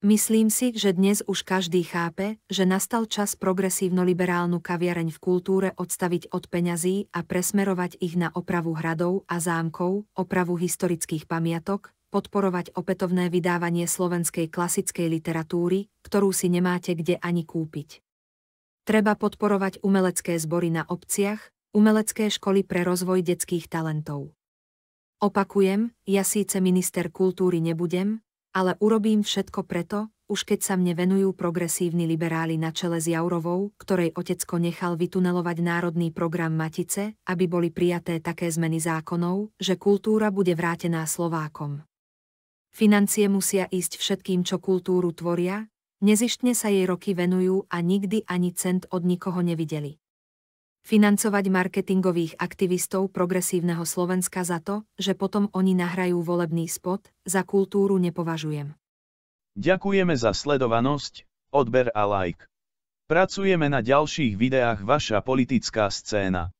Myslím si, že dnes už každý chápe, že nastal čas progresívno-liberálnu kaviareň v kultúre odstaviť od peňazí a presmerovať ich na opravu hradov a zámkov, opravu historických pamiatok, podporovať opätovné vydávanie slovenskej klasickej literatúry, ktorú si nemáte kde ani kúpiť. Treba podporovať umelecké zbory na obciach, umelecké školy pre rozvoj detských talentov. Opakujem, ja síce minister kultúry nebudem, ale urobím všetko preto, už keď sa mne venujú progresívni liberáli na čele s Jaurovou, ktorej otecko nechal vytunelovať národný program Matice, aby boli prijaté také zmeny zákonov, že kultúra bude vrátená Slovákom. Financie musia ísť všetkým, čo kultúru tvoria, nezištne sa jej roky venujú a nikdy ani cent od nikoho nevideli. Financovať marketingových aktivistov progresívneho Slovenska za to, že potom oni nahrajú volebný spot, za kultúru nepovažujem. Ďakujeme za sledovanosť, odber a like. Pracujeme na ďalších videách Vaša politická scéna.